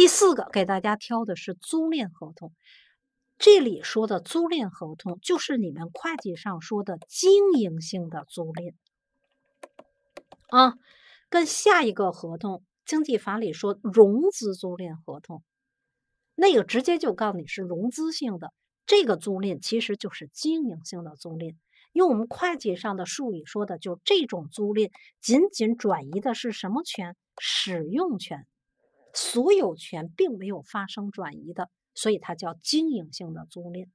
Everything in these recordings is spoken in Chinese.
第四个给大家挑的是租赁合同，这里说的租赁合同就是你们会计上说的经营性的租赁，啊，跟下一个合同，经济法里说融资租赁合同，那个直接就告诉你是融资性的，这个租赁其实就是经营性的租赁，用我们会计上的术语说的就这种租赁仅仅转移的是什么权？使用权。所有权并没有发生转移的，所以它叫经营性的租赁，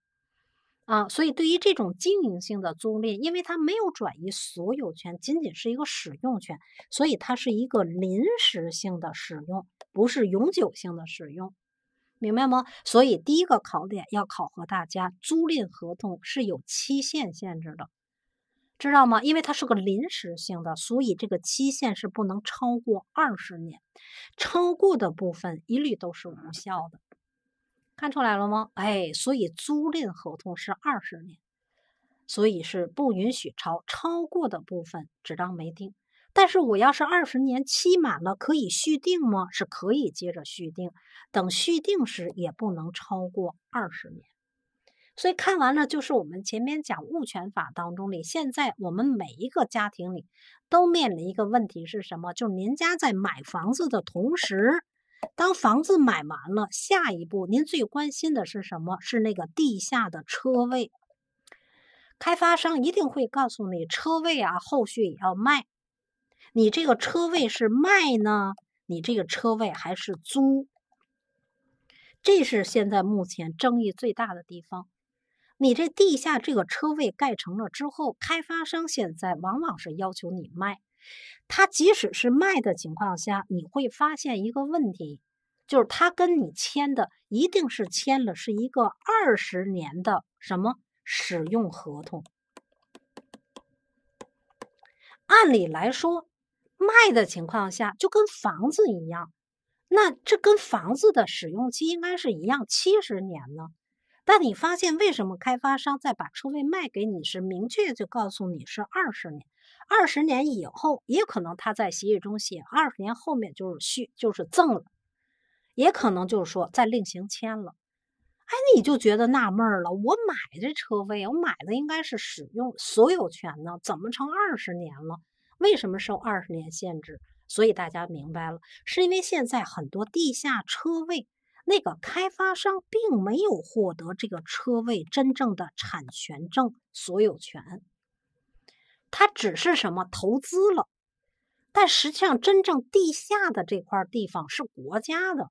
啊，所以对于这种经营性的租赁，因为它没有转移所有权，仅仅是一个使用权，所以它是一个临时性的使用，不是永久性的使用，明白吗？所以第一个考点要考核大家，租赁合同是有期限限制的。知道吗？因为它是个临时性的，所以这个期限是不能超过二十年，超过的部分一律都是无效的。看出来了吗？哎，所以租赁合同是二十年，所以是不允许超，超过的部分只当没定。但是我要是二十年期满了，可以续订吗？是可以接着续订，等续定时也不能超过二十年。所以看完了，就是我们前面讲物权法当中里，现在我们每一个家庭里都面临一个问题是什么？就是您家在买房子的同时，当房子买完了，下一步您最关心的是什么？是那个地下的车位。开发商一定会告诉你，车位啊，后续也要卖。你这个车位是卖呢，你这个车位还是租？这是现在目前争议最大的地方。你这地下这个车位盖成了之后，开发商现在往往是要求你卖。他即使是卖的情况下，你会发现一个问题，就是他跟你签的一定是签了是一个二十年的什么使用合同。按理来说，卖的情况下就跟房子一样，那这跟房子的使用期应该是一样，七十年呢。但你发现，为什么开发商在把车位卖给你时，明确就告诉你是二十年？二十年以后，也可能他在协议中写二十年，后面就是续，就是赠了，也可能就是说再另行签了。哎，你就觉得纳闷了：我买这车位，我买的应该是使用所有权呢，怎么成二十年了？为什么受二十年限制？所以大家明白了，是因为现在很多地下车位。那个开发商并没有获得这个车位真正的产权证所有权，他只是什么投资了，但实际上真正地下的这块地方是国家的，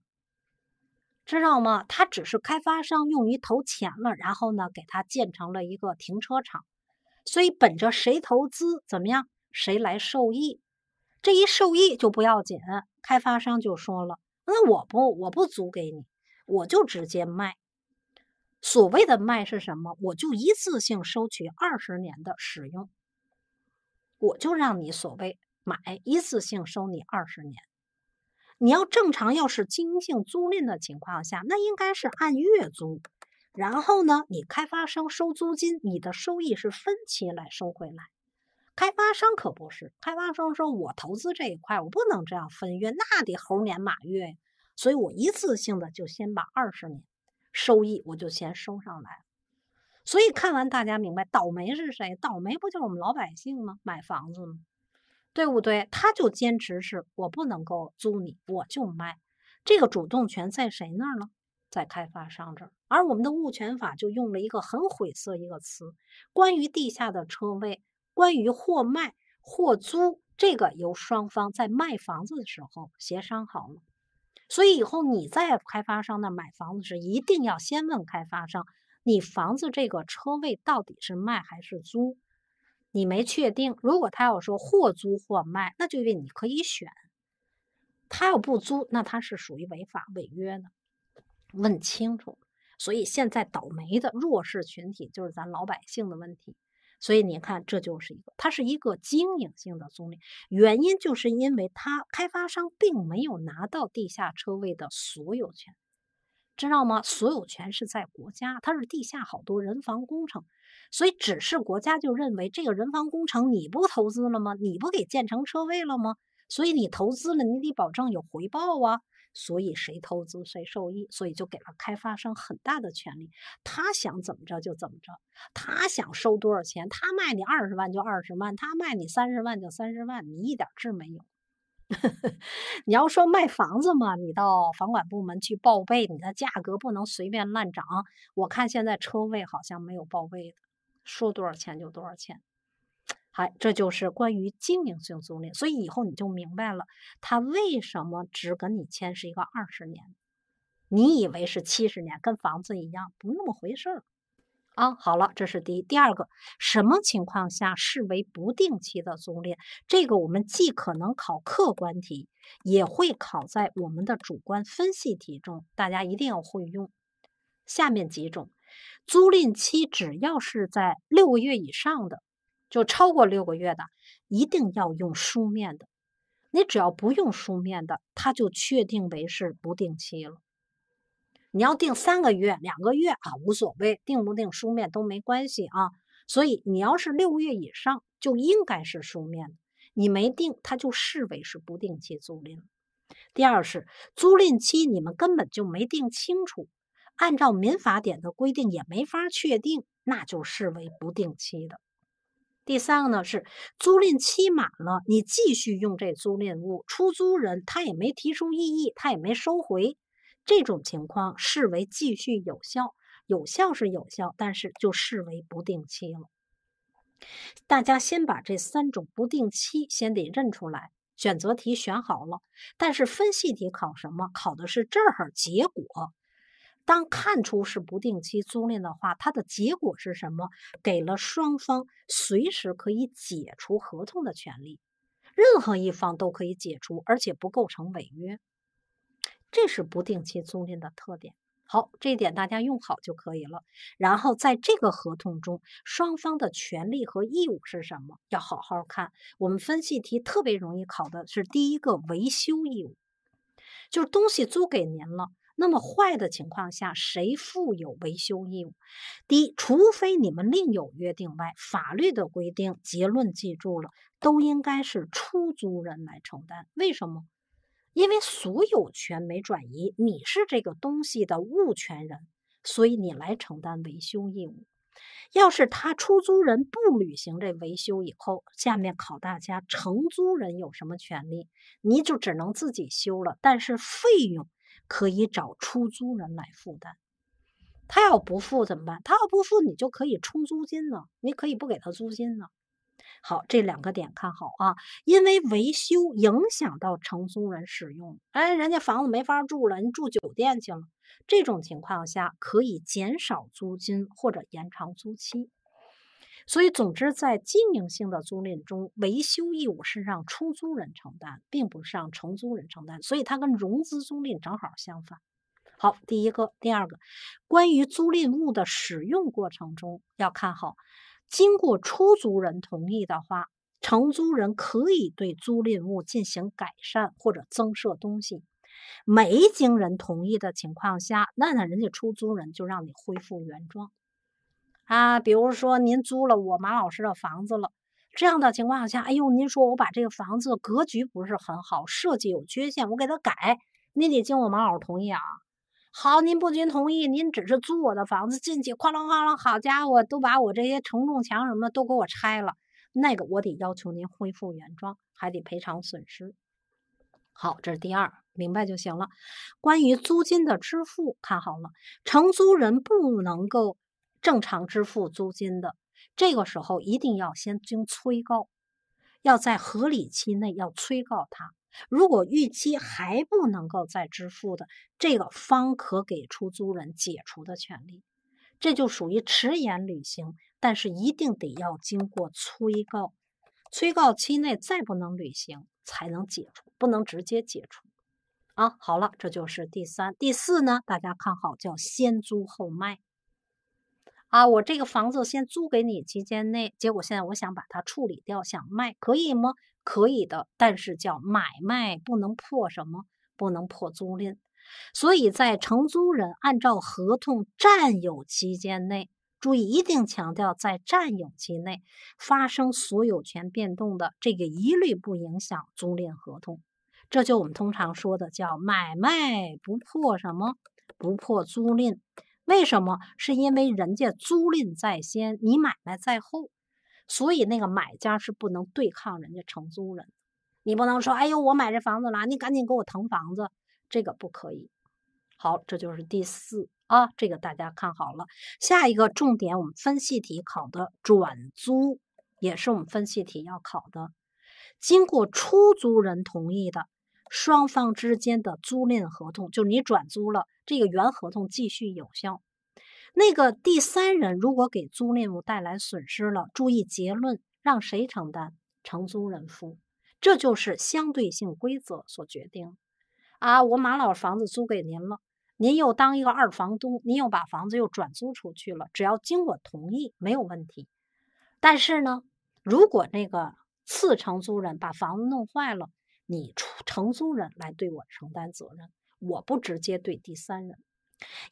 知道吗？他只是开发商用于投钱了，然后呢给他建成了一个停车场，所以本着谁投资怎么样谁来受益，这一受益就不要紧，开发商就说了。那我不，我不租给你，我就直接卖。所谓的卖是什么？我就一次性收取二十年的使用。我就让你所谓买，一次性收你二十年。你要正常，要是经营性租赁的情况下，那应该是按月租。然后呢，你开发商收租金，你的收益是分期来收回来。开发商可不是，开发商说：“我投资这一块，我不能这样分约，那得猴年马月呀！所以，我一次性的就先把二十年收益我就先收上来所以，看完大家明白倒霉是谁？倒霉不就是我们老百姓吗？买房子吗？对不对？他就坚持是我不能够租你，我就卖。这个主动权在谁那儿呢？在开发商这儿。而我们的物权法就用了一个很晦涩一个词，关于地下的车位。”关于或卖或租，这个由双方在卖房子的时候协商好了。所以以后你在开发商那买房子时，一定要先问开发商，你房子这个车位到底是卖还是租？你没确定，如果他要说或租或卖，那就意味你可以选。他要不租，那他是属于违法违约的。问清楚。所以现在倒霉的弱势群体就是咱老百姓的问题。所以你看，这就是一个，它是一个经营性的租赁，原因就是因为它开发商并没有拿到地下车位的所有权，知道吗？所有权是在国家，它是地下好多人防工程，所以只是国家就认为这个人防工程你不投资了吗？你不给建成车位了吗？所以你投资了，你得保证有回报啊。所以谁投资谁受益，所以就给了开发商很大的权利，他想怎么着就怎么着，他想收多少钱，他卖你二十万就二十万，他卖你三十万就三十万，你一点治没有。你要说卖房子嘛，你到房管部门去报备，你的价格不能随便乱涨。我看现在车位好像没有报备的，说多少钱就多少钱。哎，这就是关于经营性租赁，所以以后你就明白了，他为什么只跟你签是一个二十年？你以为是七十年，跟房子一样，不那么回事儿啊！好了，这是第一。第二个，什么情况下视为不定期的租赁？这个我们既可能考客观题，也会考在我们的主观分析题中，大家一定要会用。下面几种租赁期只要是在六个月以上的。就超过六个月的，一定要用书面的。你只要不用书面的，它就确定为是不定期了。你要定三个月、两个月啊，无所谓，定不定书面都没关系啊。所以你要是六个月以上，就应该是书面的。你没定，它就视为是不定期租赁。第二是租赁期你们根本就没定清楚，按照民法典的规定也没法确定，那就视为不定期的。第三个呢是租赁期满了，你继续用这租赁物，出租人他也没提出异议，他也没收回，这种情况视为继续有效，有效是有效，但是就视为不定期了。大家先把这三种不定期先得认出来，选择题选好了，但是分析题考什么？考的是这儿结果。当看出是不定期租赁的话，它的结果是什么？给了双方随时可以解除合同的权利，任何一方都可以解除，而且不构成违约。这是不定期租赁的特点。好，这一点大家用好就可以了。然后在这个合同中，双方的权利和义务是什么？要好好看。我们分析题特别容易考的是第一个维修义务，就是东西租给您了。那么坏的情况下，谁负有维修义务？第一，除非你们另有约定外，法律的规定结论记住了，都应该是出租人来承担。为什么？因为所有权没转移，你是这个东西的物权人，所以你来承担维修义务。要是他出租人不履行这维修以后，下面考大家，承租人有什么权利？你就只能自己修了，但是费用。可以找出租人来负担，他要不付怎么办？他要不付，你就可以充租金呢，你可以不给他租金呢。好，这两个点看好啊，因为维修影响到承租人使用，哎，人家房子没法住了，你住酒店去了。这种情况下可以减少租金或者延长租期。所以，总之，在经营性的租赁中，维修义务是让出租人承担，并不是让承租人承担。所以，它跟融资租赁正好相反。好，第一个，第二个，关于租赁物的使用过程中，要看好，经过出租人同意的话，承租人可以对租赁物进行改善或者增设东西；没经人同意的情况下，那那人家出租人就让你恢复原状。啊，比如说您租了我马老师的房子了，这样的情况下，哎呦，您说我把这个房子格局不是很好，设计有缺陷，我给他改，您得经我马老师同意啊。好，您不仅同意，您只是租我的房子进去，哐啷哐啷，好家伙，都把我这些承重墙什么都给我拆了，那个我得要求您恢复原状，还得赔偿损失。好，这是第二，明白就行了。关于租金的支付，看好了，承租人不能够。正常支付租金的，这个时候一定要先经催告，要在合理期内要催告他。如果逾期还不能够再支付的，这个方可给出租人解除的权利。这就属于迟延履行，但是一定得要经过催告，催告期内再不能履行才能解除，不能直接解除啊。好了，这就是第三、第四呢。大家看好，叫先租后卖。啊，我这个房子先租给你期间内，结果现在我想把它处理掉，想卖，可以吗？可以的，但是叫买卖不能破什么，不能破租赁。所以在承租人按照合同占有期间内，注意一定强调在占有期内发生所有权变动的，这个一律不影响租赁合同。这就我们通常说的叫买卖不破什么，不破租赁。为什么？是因为人家租赁在先，你买卖在后，所以那个买家是不能对抗人家承租人。你不能说：“哎呦，我买这房子了，你赶紧给我腾房子。”这个不可以。好，这就是第四啊，这个大家看好了。下一个重点，我们分析题考的转租，也是我们分析题要考的，经过出租人同意的。双方之间的租赁合同，就是你转租了，这个原合同继续有效。那个第三人如果给租赁物带来损失了，注意结论，让谁承担？承租人付，这就是相对性规则所决定。啊，我马老师房子租给您了，您又当一个二房东，您又把房子又转租出去了，只要经我同意，没有问题。但是呢，如果那个次承租人把房子弄坏了，你出承租人来对我承担责任，我不直接对第三人。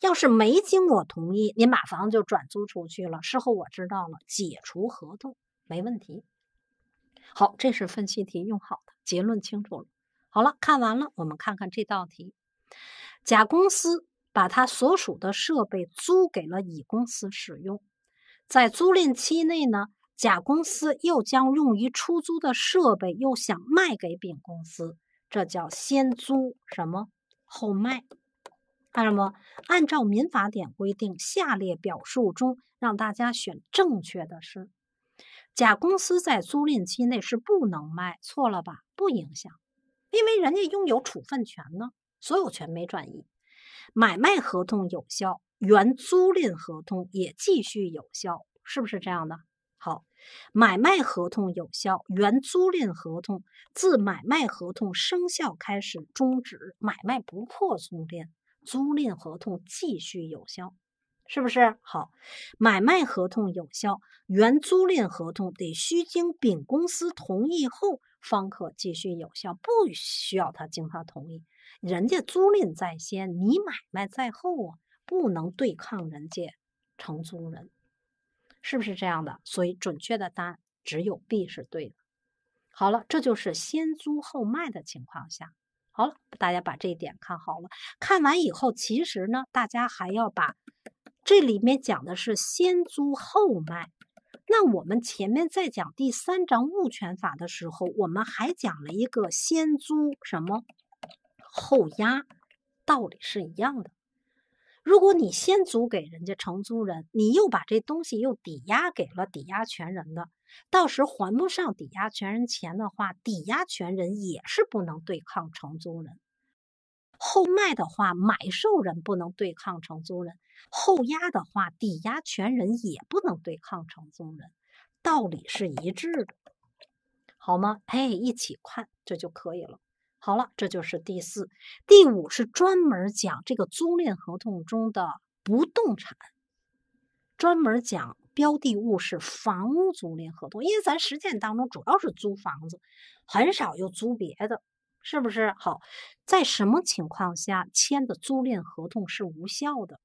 要是没经我同意，您把房子就转租出去了，事后我知道了，解除合同没问题。好，这是分析题，用好的结论清楚了。好了，看完了，我们看看这道题。甲公司把他所属的设备租给了乙公司使用，在租赁期内呢？甲公司又将用于出租的设备又想卖给丙公司，这叫先租什么后卖？看到吗？按照民法典规定，下列表述中让大家选正确的是：甲公司在租赁期内是不能卖，错了吧？不影响，因为人家拥有处分权呢，所有权没转移，买卖合同有效，原租赁合同也继续有效，是不是这样的？买卖合同有效，原租赁合同自买卖合同生效开始终止，买卖不破租赁，租赁合同继续有效，是不是？好，买卖合同有效，原租赁合同得需经丙公司同意后方可继续有效，不需要他经他同意，人家租赁在先，你买卖在后啊，不能对抗人家承租人。是不是这样的？所以准确的答案只有 B 是对的。好了，这就是先租后卖的情况下。好了，大家把这一点看好了。看完以后，其实呢，大家还要把这里面讲的是先租后卖。那我们前面在讲第三章物权法的时候，我们还讲了一个先租什么后押，道理是一样的。如果你先租给人家承租人，你又把这东西又抵押给了抵押权人的，到时还不上抵押权人钱的话，抵押权人也是不能对抗承租人。后卖的话，买受人不能对抗承租人；后押的话，抵押权人也不能对抗承租人，道理是一致的，好吗？哎，一起看，这就可以了。好了，这就是第四、第五是专门讲这个租赁合同中的不动产，专门讲标的物是房屋租赁合同，因为咱实践当中主要是租房子，很少有租别的，是不是？好，在什么情况下签的租赁合同是无效的？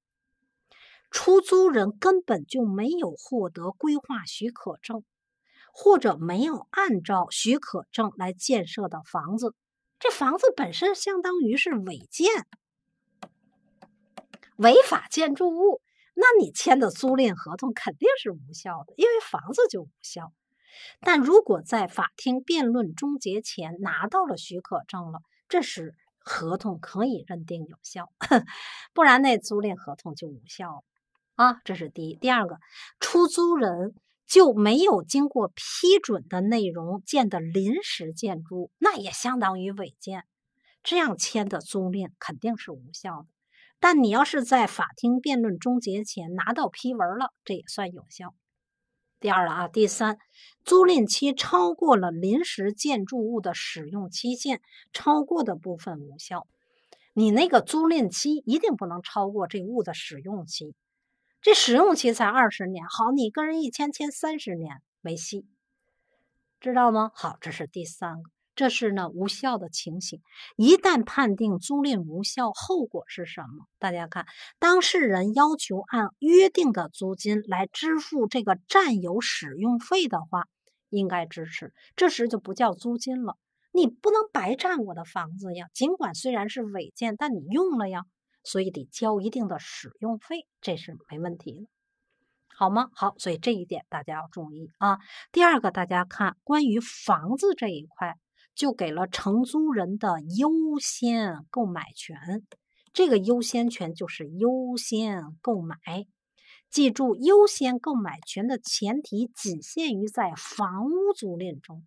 出租人根本就没有获得规划许可证，或者没有按照许可证来建设的房子。这房子本身相当于是违建、违法建筑物，那你签的租赁合同肯定是无效的，因为房子就无效。但如果在法庭辩论终结前拿到了许可证了，这时合同可以认定有效，不然那租赁合同就无效了啊。这是第一，第二个，出租人。就没有经过批准的内容建的临时建筑，那也相当于违建，这样签的租赁肯定是无效的。但你要是在法庭辩论终结前拿到批文了，这也算有效。第二了啊，第三，租赁期超过了临时建筑物的使用期限，超过的部分无效。你那个租赁期一定不能超过这物的使用期。这使用期才二十年，好，你跟人一签签三十年没戏，知道吗？好，这是第三个，这是呢无效的情形。一旦判定租赁无效，后果是什么？大家看，当事人要求按约定的租金来支付这个占有使用费的话，应该支持。这时就不叫租金了，你不能白占我的房子呀。尽管虽然是违建，但你用了呀。所以得交一定的使用费，这是没问题的，好吗？好，所以这一点大家要注意啊。第二个，大家看关于房子这一块，就给了承租人的优先购买权。这个优先权就是优先购买。记住，优先购买权的前提仅限于在房屋租赁中，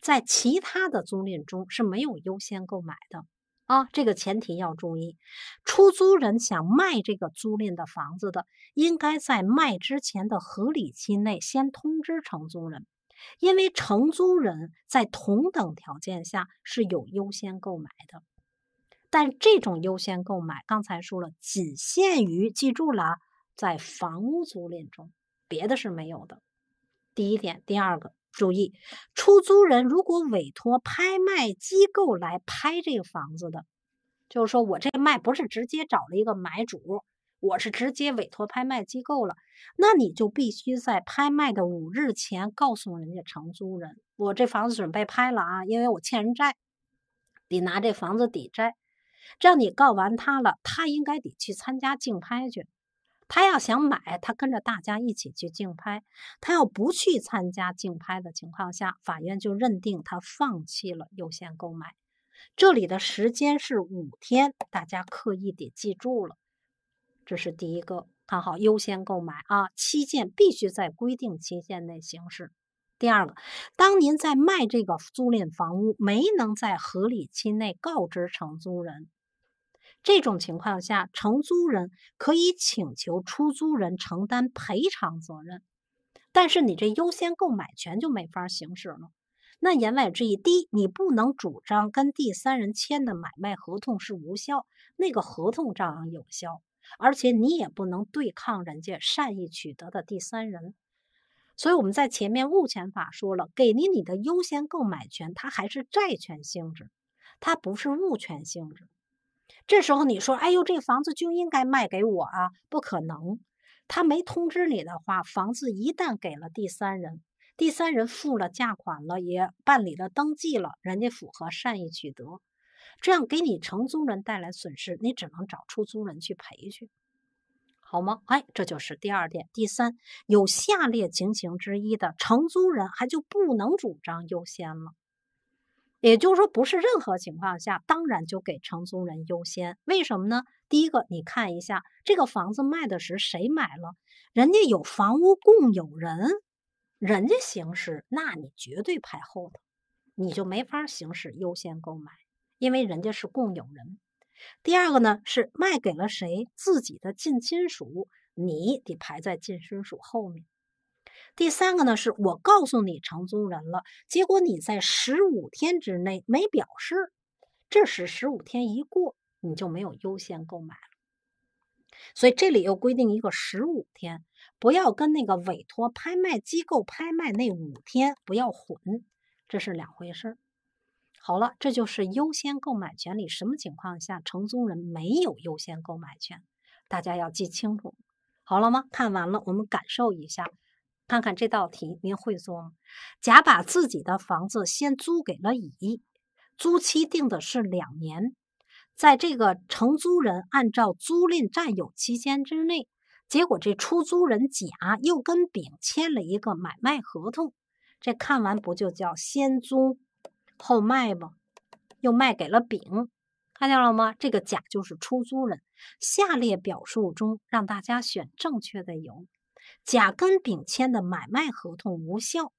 在其他的租赁中是没有优先购买的。啊，这个前提要注意，出租人想卖这个租赁的房子的，应该在卖之前的合理期内先通知承租人，因为承租人在同等条件下是有优先购买的。但这种优先购买，刚才说了，仅限于，记住了，在房屋租赁中，别的是没有的。第一点，第二个。注意，出租人如果委托拍卖机构来拍这个房子的，就是说我这个卖不是直接找了一个买主，我是直接委托拍卖机构了。那你就必须在拍卖的五日前告诉人家承租人，我这房子准备拍了啊，因为我欠人债，得拿这房子抵债。这样你告完他了，他应该得去参加竞拍去。他要想买，他跟着大家一起去竞拍；他要不去参加竞拍的情况下，法院就认定他放弃了优先购买。这里的时间是五天，大家刻意得记住了。这是第一个，看好优先购买啊，期限必须在规定期限内行事。第二个，当您在卖这个租赁房屋，没能在合理期内告知承租人。这种情况下，承租人可以请求出租人承担赔偿责任，但是你这优先购买权就没法行使了。那言外之意，第一，你不能主张跟第三人签的买卖合同是无效，那个合同照样有效，而且你也不能对抗人家善意取得的第三人。所以我们在前面物权法说了，给你你的优先购买权，它还是债权性质，它不是物权性质。这时候你说，哎呦，这房子就应该卖给我啊？不可能，他没通知你的话，房子一旦给了第三人，第三人付了价款了，也办理了登记了，人家符合善意取得，这样给你承租人带来损失，你只能找出租人去赔去，好吗？哎，这就是第二点。第三，有下列情形之一的，承租人还就不能主张优先了。也就是说，不是任何情况下，当然就给承租人优先。为什么呢？第一个，你看一下这个房子卖的时谁买了，人家有房屋共有人，人家行使，那你绝对排后头，你就没法行使优先购买，因为人家是共有人。第二个呢，是卖给了谁自己的近亲属，你得排在近亲属后面。第三个呢，是我告诉你承租人了，结果你在十五天之内没表示，这时十五天一过，你就没有优先购买了。所以这里又规定一个十五天，不要跟那个委托拍卖机构拍卖那五天不要混，这是两回事儿。好了，这就是优先购买权里什么情况下承租人没有优先购买权，大家要记清楚。好了吗？看完了，我们感受一下。看看这道题，您会做吗？甲把自己的房子先租给了乙，租期定的是两年，在这个承租人按照租赁占有期间之内，结果这出租人甲又跟丙签了一个买卖合同，这看完不就叫先租后卖吗？又卖给了丙，看见了吗？这个甲就是出租人。下列表述中让大家选正确的有。甲跟丙签的买卖合同无效，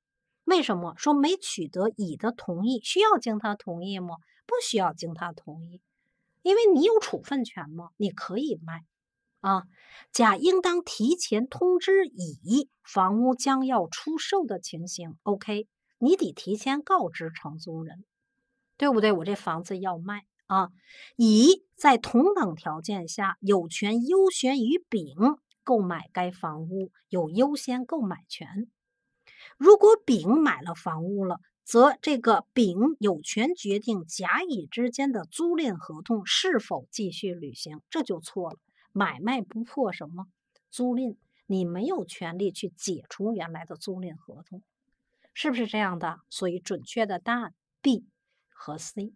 为什么说没取得乙的同意？需要经他同意吗？不需要经他同意，因为你有处分权吗？你可以卖，啊，甲应当提前通知乙房屋将要出售的情形。OK，你得提前告知承租人，对不对？我这房子要卖啊，乙在同等条件下有权优先于丙。购买该房屋有优先购买权。如果丙买了房屋了，则这个丙有权决定甲乙之间的租赁合同是否继续履行，这就错了。买卖不破什么租赁，你没有权利去解除原来的租赁合同，是不是这样的？所以准确的答案 B 和 C。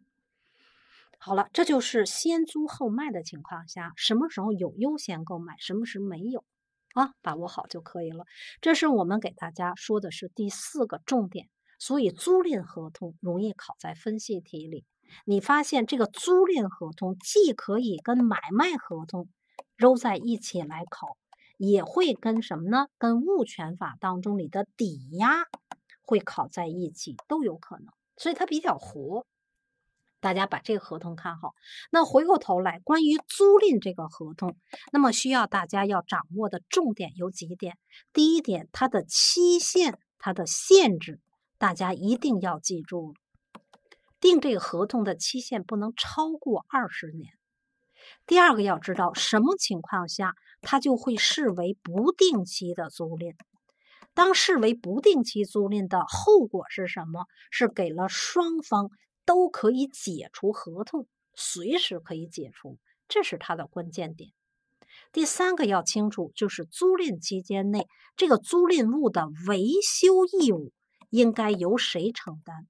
好了，这就是先租后卖的情况下，什么时候有优先购买，什么时没有，啊，把握好就可以了。这是我们给大家说的是第四个重点，所以租赁合同容易考在分析题里。你发现这个租赁合同既可以跟买卖合同揉在一起来考，也会跟什么呢？跟物权法当中里的抵押会考在一起，都有可能，所以它比较活。大家把这个合同看好。那回过头来，关于租赁这个合同，那么需要大家要掌握的重点有几点。第一点，它的期限它的限制，大家一定要记住。定这个合同的期限不能超过二十年。第二个，要知道什么情况下，它就会视为不定期的租赁。当视为不定期租赁的后果是什么？是给了双方。都可以解除合同，随时可以解除，这是它的关键点。第三个要清楚，就是租赁期间内，这个租赁物的维修义务应该由谁承担？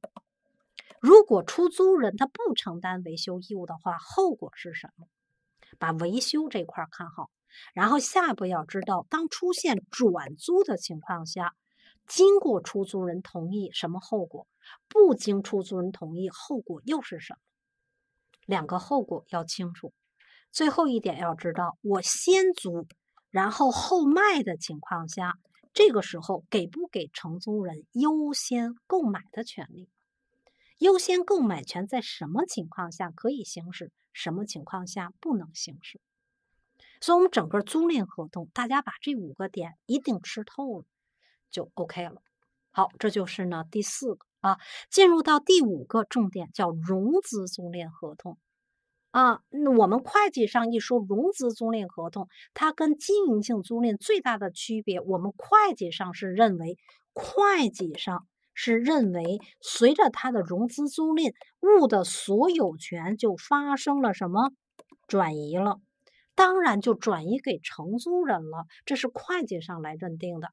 如果出租人他不承担维修义务的话，后果是什么？把维修这块看好，然后下一步要知道，当出现转租的情况下，经过出租人同意，什么后果？不经出租人同意，后果又是什么？两个后果要清楚。最后一点要知道，我先租然后后卖的情况下，这个时候给不给承租人优先购买的权利？优先购买权在什么情况下可以行使？什么情况下不能行使？所以，我们整个租赁合同，大家把这五个点一定吃透了，就 OK 了。好，这就是呢第四个。啊，进入到第五个重点，叫融资租赁合同。啊，那我们会计上一说融资租赁合同，它跟经营性租赁最大的区别，我们会计上是认为，会计上是认为，随着它的融资租赁物的所有权就发生了什么转移了，当然就转移给承租人了，这是会计上来认定的。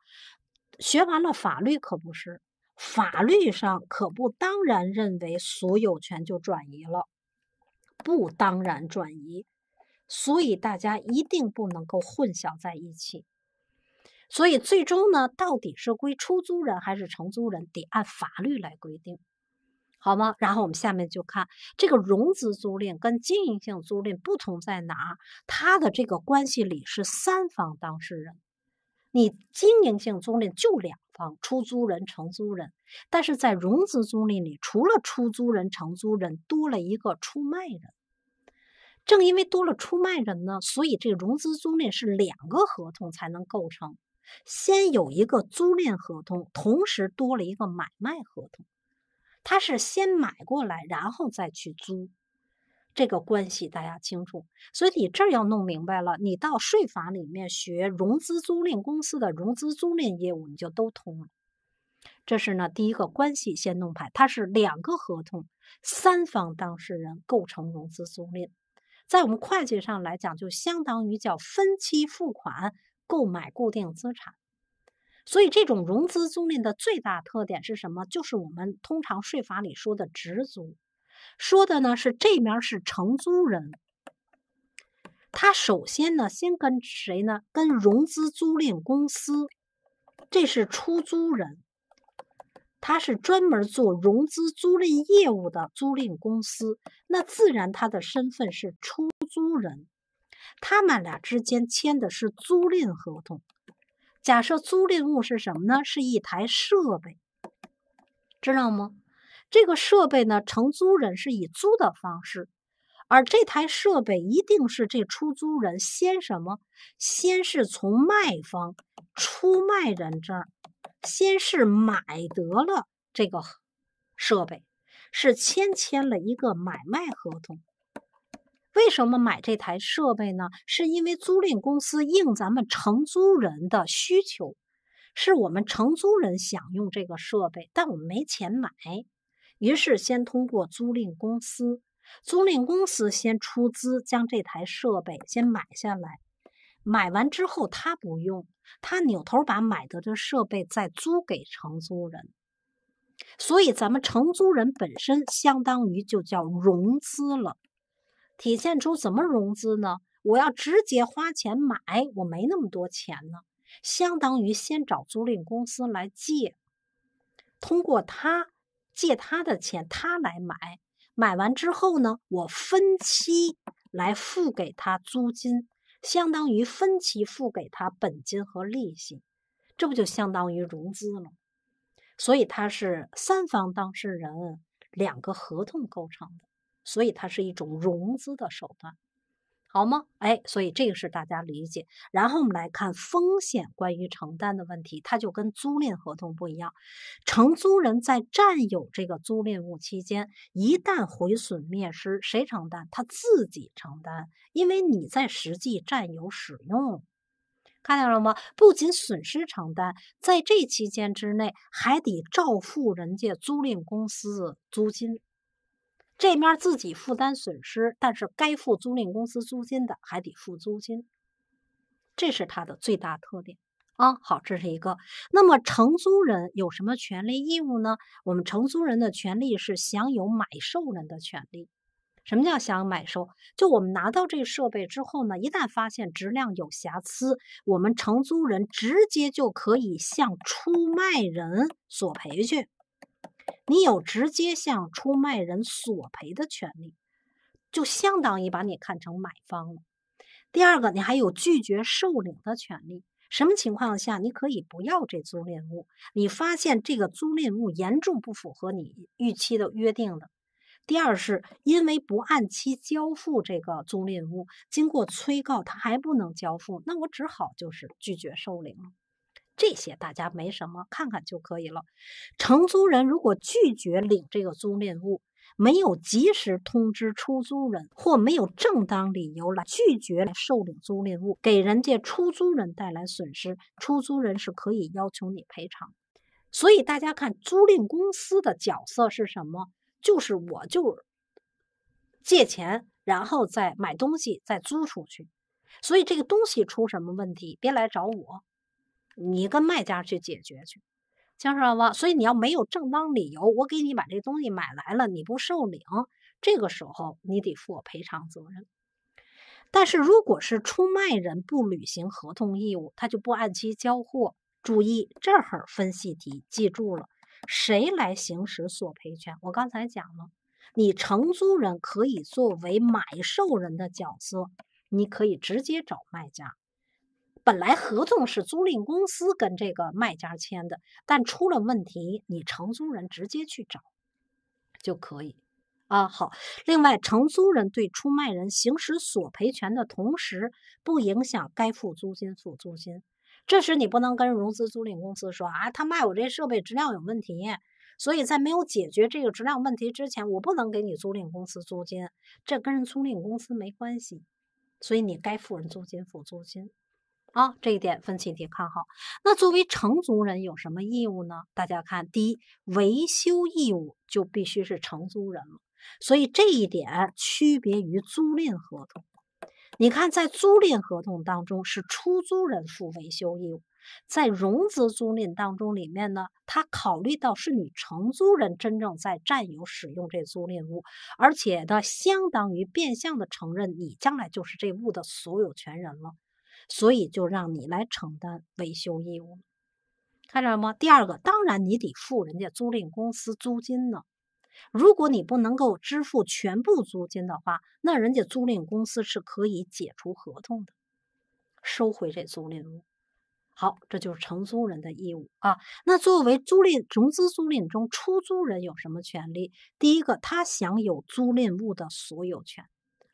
学完了法律可不是。法律上可不当然认为所有权就转移了，不当然转移，所以大家一定不能够混淆在一起。所以最终呢，到底是归出租人还是承租人，得按法律来规定，好吗？然后我们下面就看这个融资租赁跟经营性租赁不同在哪，它的这个关系里是三方当事人，你经营性租赁就两。出租人、承租人，但是在融资租赁里，除了出租人、承租人，多了一个出卖人。正因为多了出卖人呢，所以这个融资租赁是两个合同才能构成，先有一个租赁合同，同时多了一个买卖合同，他是先买过来，然后再去租。这个关系大家清楚，所以你这要弄明白了，你到税法里面学融资租赁公司的融资租赁业务，你就都通了。这是呢，第一个关系先弄排，它是两个合同，三方当事人构成融资租赁，在我们会计上来讲，就相当于叫分期付款购买固定资产。所以，这种融资租赁的最大特点是什么？就是我们通常税法里说的直租。说的呢是这面是承租人，他首先呢先跟谁呢？跟融资租赁公司，这是出租人，他是专门做融资租赁业务的租赁公司，那自然他的身份是出租人，他们俩之间签的是租赁合同，假设租赁物是什么呢？是一台设备，知道吗？这个设备呢，承租人是以租的方式，而这台设备一定是这出租人先什么？先是从卖方、出卖人这儿，先是买得了这个设备，是签签了一个买卖合同。为什么买这台设备呢？是因为租赁公司应咱们承租人的需求，是我们承租人想用这个设备，但我们没钱买。于是，先通过租赁公司，租赁公司先出资将这台设备先买下来，买完之后他不用，他扭头把买的这设备再租给承租人。所以，咱们承租人本身相当于就叫融资了，体现出怎么融资呢？我要直接花钱买，我没那么多钱呢，相当于先找租赁公司来借，通过他。借他的钱，他来买，买完之后呢，我分期来付给他租金，相当于分期付给他本金和利息，这不就相当于融资了？所以它是三方当事人，两个合同构成的，所以它是一种融资的手段。好吗？哎，所以这个是大家理解。然后我们来看风险关于承担的问题，它就跟租赁合同不一样。承租人在占有这个租赁物期间，一旦毁损灭失，谁承担？他自己承担，因为你在实际占有使用。看见了吗？不仅损失承担，在这期间之内，还得照付人家租赁公司租金。这面自己负担损失，但是该付租赁公司租金的还得付租金，这是它的最大特点啊。好，这是一个。那么承租人有什么权利义务呢？我们承租人的权利是享有买受人的权利。什么叫享有买受？就我们拿到这设备之后呢，一旦发现质量有瑕疵，我们承租人直接就可以向出卖人索赔去。你有直接向出卖人索赔的权利，就相当于把你看成买方了。第二个，你还有拒绝受领的权利。什么情况下你可以不要这租赁物？你发现这个租赁物严重不符合你预期的约定的。第二是，因为不按期交付这个租赁物，经过催告他还不能交付，那我只好就是拒绝受领了。这些大家没什么，看看就可以了。承租人如果拒绝领这个租赁物，没有及时通知出租人，或没有正当理由来拒绝来受领租赁物，给人家出租人带来损失，出租人是可以要求你赔偿。所以大家看，租赁公司的角色是什么？就是我就借钱，然后再买东西，再租出去。所以这个东西出什么问题，别来找我。你跟卖家去解决去，清楚了吗？所以你要没有正当理由，我给你把这东西买来了，你不受领，这个时候你得负我赔偿责任。但是如果是出卖人不履行合同义务，他就不按期交货。注意这会儿分析题，记住了，谁来行使索赔权？我刚才讲了，你承租人可以作为买受人的角色，你可以直接找卖家。本来合同是租赁公司跟这个卖家签的，但出了问题，你承租人直接去找就可以啊。好，另外，承租人对出卖人行使索赔权的同时，不影响该付租金付租金。这时你不能跟融资租赁公司说啊，他卖我这设备质量有问题，所以在没有解决这个质量问题之前，我不能给你租赁公司租金，这跟租赁公司没关系。所以你该付人租金付租金。啊，这一点分清题看好。那作为承租人有什么义务呢？大家看，第一，维修义务就必须是承租人了。所以这一点区别于租赁合同。你看，在租赁合同当中是出租人负维修义务，在融资租赁当中里面呢，他考虑到是你承租人真正在占有、使用这租赁物，而且他相当于变相的承认你将来就是这物的所有权人了。所以就让你来承担维修义务，看着了吗？第二个，当然你得付人家租赁公司租金呢。如果你不能够支付全部租金的话，那人家租赁公司是可以解除合同的，收回这租赁物。好，这就是承租人的义务啊。那作为租赁融资租赁中出租人有什么权利？第一个，他享有租赁物的所有权。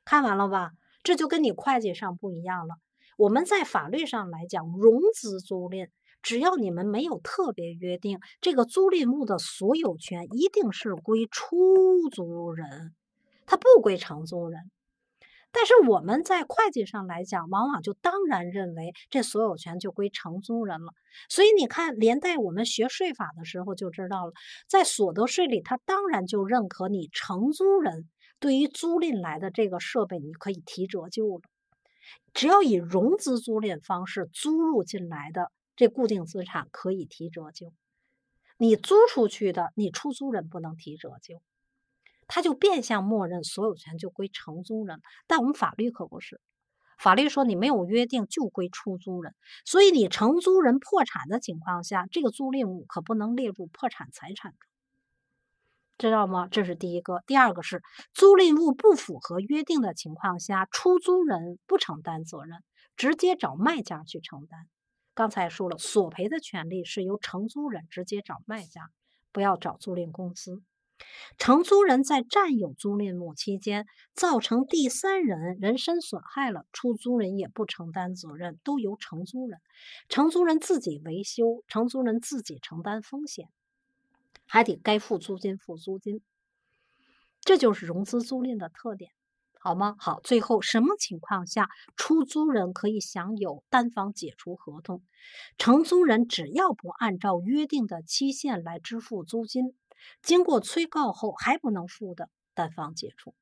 看完了吧？这就跟你会计上不一样了。我们在法律上来讲，融资租赁只要你们没有特别约定，这个租赁物的所有权一定是归出租人，它不归承租人。但是我们在会计上来讲，往往就当然认为这所有权就归承租人了。所以你看，连带我们学税法的时候就知道了，在所得税里，他当然就认可你承租人对于租赁来的这个设备，你可以提折旧了。只要以融资租赁方式租入进来的这固定资产可以提折旧，你租出去的，你出租人不能提折旧，他就变相默认所有权就归承租人。但我们法律可不是，法律说你没有约定就归出租人，所以你承租人破产的情况下，这个租赁物可不能列入破产财产中。知道吗？这是第一个。第二个是租赁物不符合约定的情况下，出租人不承担责任，直接找卖家去承担。刚才说了，索赔的权利是由承租人直接找卖家，不要找租赁公司。承租人在占有租赁物期间造成第三人人身损害了，出租人也不承担责任，都由承租人。承租人自己维修，承租人自己承担风险。还得该付租金付租金，这就是融资租赁的特点，好吗？好，最后什么情况下出租人可以享有单方解除合同？承租人只要不按照约定的期限来支付租金，经过催告后还不能付的，单方解除。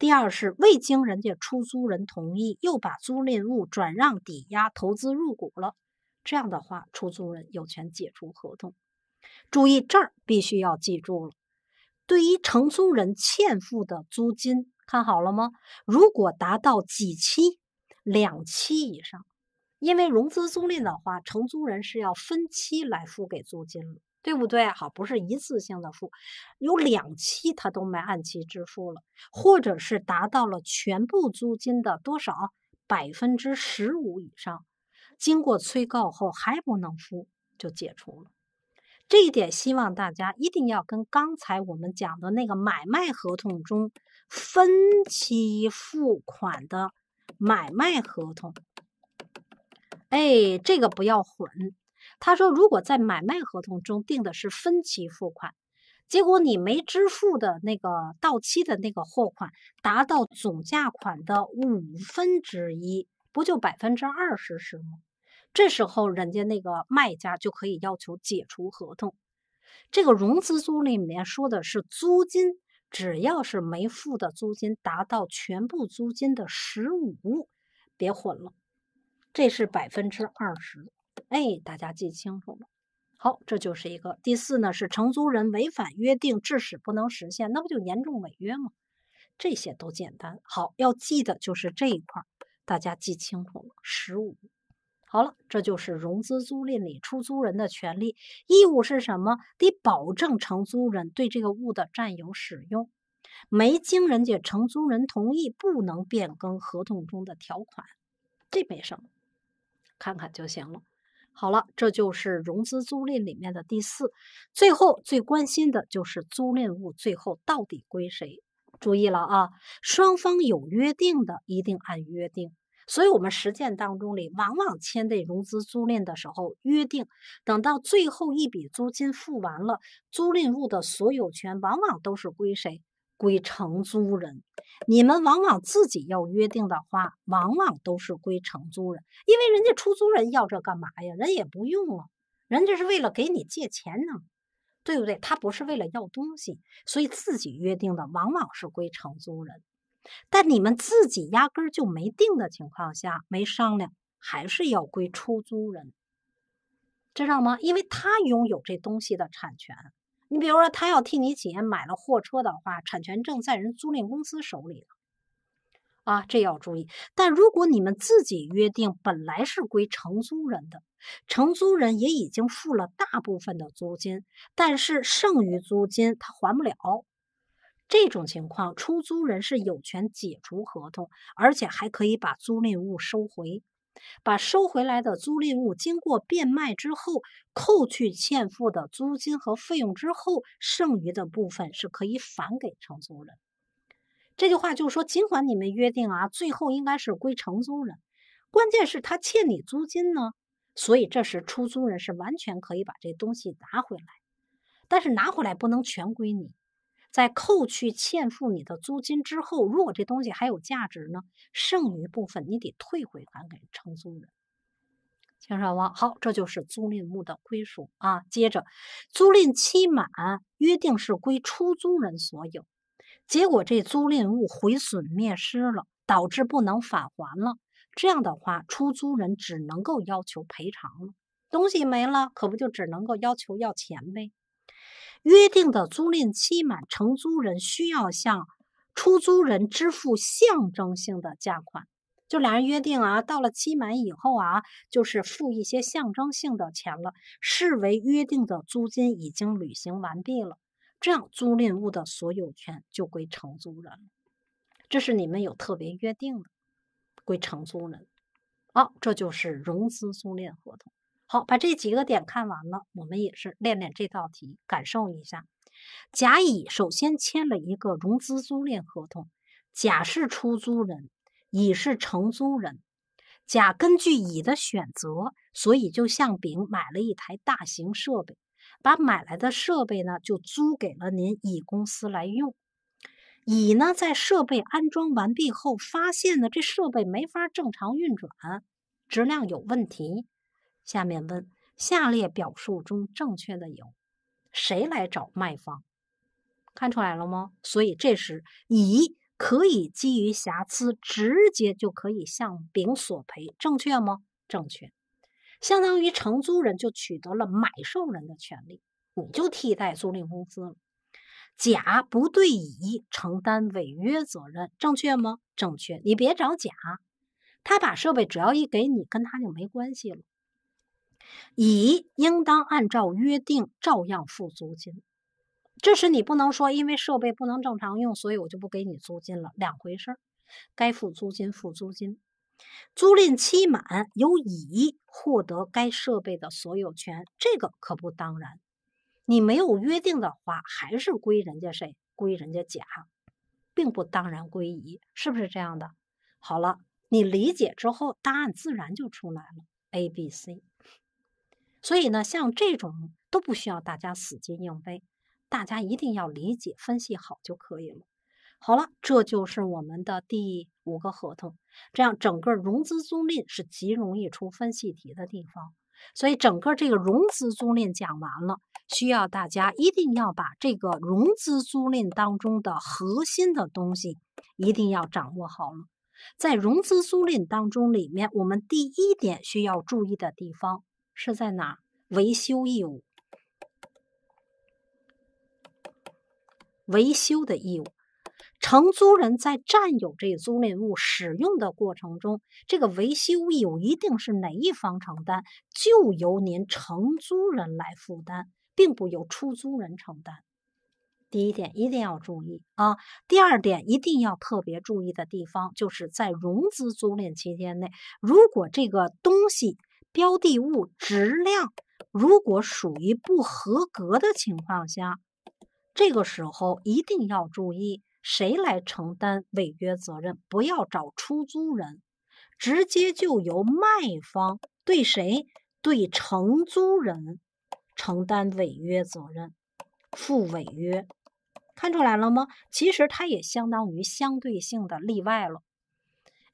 第二是未经人家出租人同意，又把租赁物转让、抵押、投资入股了，这样的话，出租人有权解除合同。注意这儿必须要记住了，对于承租人欠付的租金，看好了吗？如果达到几期，两期以上，因为融资租赁的话，承租人是要分期来付给租金了，对不对？好，不是一次性的付，有两期他都没按期支付了，或者是达到了全部租金的多少百分之十五以上，经过催告后还不能付，就解除了。这一点希望大家一定要跟刚才我们讲的那个买卖合同中分期付款的买卖合同，哎，这个不要混。他说，如果在买卖合同中定的是分期付款，结果你没支付的那个到期的那个货款达到总价款的五分之一，不就百分之二十是吗？这时候，人家那个卖家就可以要求解除合同。这个融资租赁里面说的是租金，只要是没付的租金达到全部租金的十五，别混了，这是百分之二十。哎，大家记清楚了。好，这就是一个第四呢，是承租人违反约定致使不能实现，那不就严重违约吗？这些都简单。好，要记的就是这一块，大家记清楚了，十五。好了，这就是融资租赁里出租人的权利义务是什么？得保证承租人对这个物的占有、使用，没经人家承租人同意，不能变更合同中的条款。这没什么，看看就行了。好了，这就是融资租赁里面的第四。最后最关心的就是租赁物最后到底归谁？注意了啊，双方有约定的，一定按约定。所以，我们实践当中里，往往签这融资租赁的时候约定，等到最后一笔租金付完了，租赁物的所有权往往都是归谁？归承租人。你们往往自己要约定的话，往往都是归承租人，因为人家出租人要这干嘛呀？人也不用啊，人家是为了给你借钱呢，对不对？他不是为了要东西，所以自己约定的往往是归承租人。但你们自己压根儿就没定的情况下，没商量，还是要归出租人，知道吗？因为他拥有这东西的产权。你比如说，他要替你企业买了货车的话，产权证在人租赁公司手里了，啊，这要注意。但如果你们自己约定本来是归承租人的，承租人也已经付了大部分的租金，但是剩余租金他还不了。这种情况，出租人是有权解除合同，而且还可以把租赁物收回。把收回来的租赁物经过变卖之后，扣去欠付的租金和费用之后，剩余的部分是可以返给承租人。这句话就是说，尽管你们约定啊，最后应该是归承租人，关键是他欠你租金呢。所以，这时出租人是完全可以把这东西拿回来，但是拿回来不能全归你。在扣去欠付你的租金之后，如果这东西还有价值呢，剩余部分你得退回还给承租人。清楚吗？好，这就是租赁物的归属啊。接着，租赁期满，约定是归出租人所有，结果这租赁物毁损灭失了，导致不能返还了，这样的话，出租人只能够要求赔偿了。东西没了，可不就只能够要求要钱呗？约定的租赁期满，承租人需要向出租人支付象征性的价款，就俩人约定啊，到了期满以后啊，就是付一些象征性的钱了，视为约定的租金已经履行完毕了，这样租赁物的所有权就归承租人了。这是你们有特别约定的，归承租人。好，这就是融资租赁合同。好，把这几个点看完了，我们也是练练这道题，感受一下。甲乙首先签了一个融资租赁合同，甲是出租人，乙是承租人。甲根据乙的选择，所以就向丙买了一台大型设备，把买来的设备呢就租给了您乙公司来用。乙呢，在设备安装完毕后，发现呢这设备没法正常运转，质量有问题。下面问：下列表述中正确的有谁来找卖方？看出来了吗？所以这时乙可以基于瑕疵直接就可以向丙索赔，正确吗？正确，相当于承租人就取得了买受人的权利，你就替代租赁公司了。甲不对乙承担违约责任，正确吗？正确，你别找甲，他把设备只要一给你，跟他就没关系了。乙应当按照约定照样付租金，这时你不能说，因为设备不能正常用，所以我就不给你租金了，两回事儿。该付租金付租金，租赁期满由乙获得该设备的所有权，这个可不当然。你没有约定的话，还是归人家谁？归人家甲，并不当然归乙，是不是这样的？好了，你理解之后，答案自然就出来了。A、B、C。所以呢，像这种都不需要大家死记硬背，大家一定要理解分析好就可以了。好了，这就是我们的第五个合同。这样整个融资租赁是极容易出分析题的地方。所以整个这个融资租赁讲完了，需要大家一定要把这个融资租赁当中的核心的东西一定要掌握好了。在融资租赁当中里面，我们第一点需要注意的地方。是在哪维修义务？维修的义务，承租人在占有这租赁物使用的过程中，这个维修义务一定是哪一方承担？就由您承租人来负担，并不由出租人承担。第一点一定要注意啊！第二点一定要特别注意的地方，就是在融资租赁期间内，如果这个东西。标的物质量如果属于不合格的情况下，这个时候一定要注意谁来承担违约责任，不要找出租人，直接就由卖方对谁对承租人承担违约责任，负违约，看出来了吗？其实它也相当于相对性的例外了，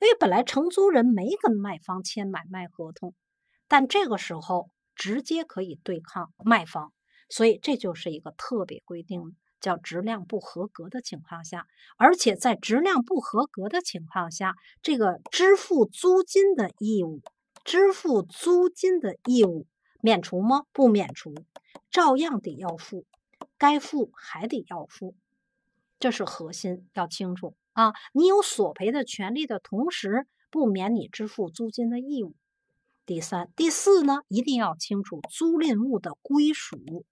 因为本来承租人没跟卖方签买卖合同。但这个时候直接可以对抗卖方，所以这就是一个特别规定，叫质量不合格的情况下，而且在质量不合格的情况下，这个支付租金的义务，支付租金的义务免除吗？不免除，照样得要付，该付还得要付，这是核心要清楚啊！你有索赔的权利的同时，不免你支付租金的义务。第三、第四呢，一定要清楚租赁物的归属。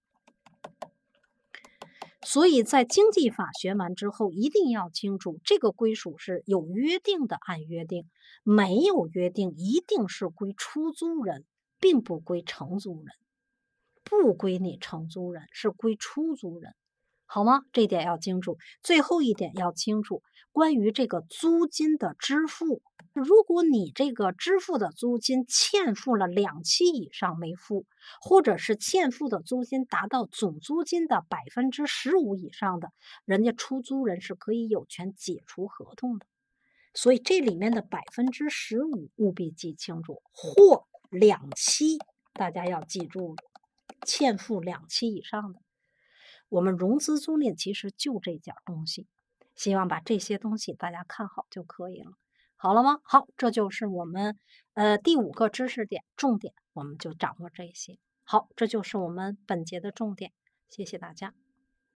所以在经济法学完之后，一定要清楚这个归属是有约定的，按约定；没有约定，一定是归出租人，并不归承租人，不归你承租人，是归出租人。好吗？这点要清楚。最后一点要清楚，关于这个租金的支付，如果你这个支付的租金欠付了两期以上没付，或者是欠付的租金达到总租金的百分之十五以上的，人家出租人是可以有权解除合同的。所以这里面的百分之十五务必记清楚，或两期，大家要记住，欠付两期以上的。我们融资租赁其实就这点东西，希望把这些东西大家看好就可以了，好了吗？好，这就是我们呃第五个知识点重点，我们就掌握这些。好，这就是我们本节的重点，谢谢大家。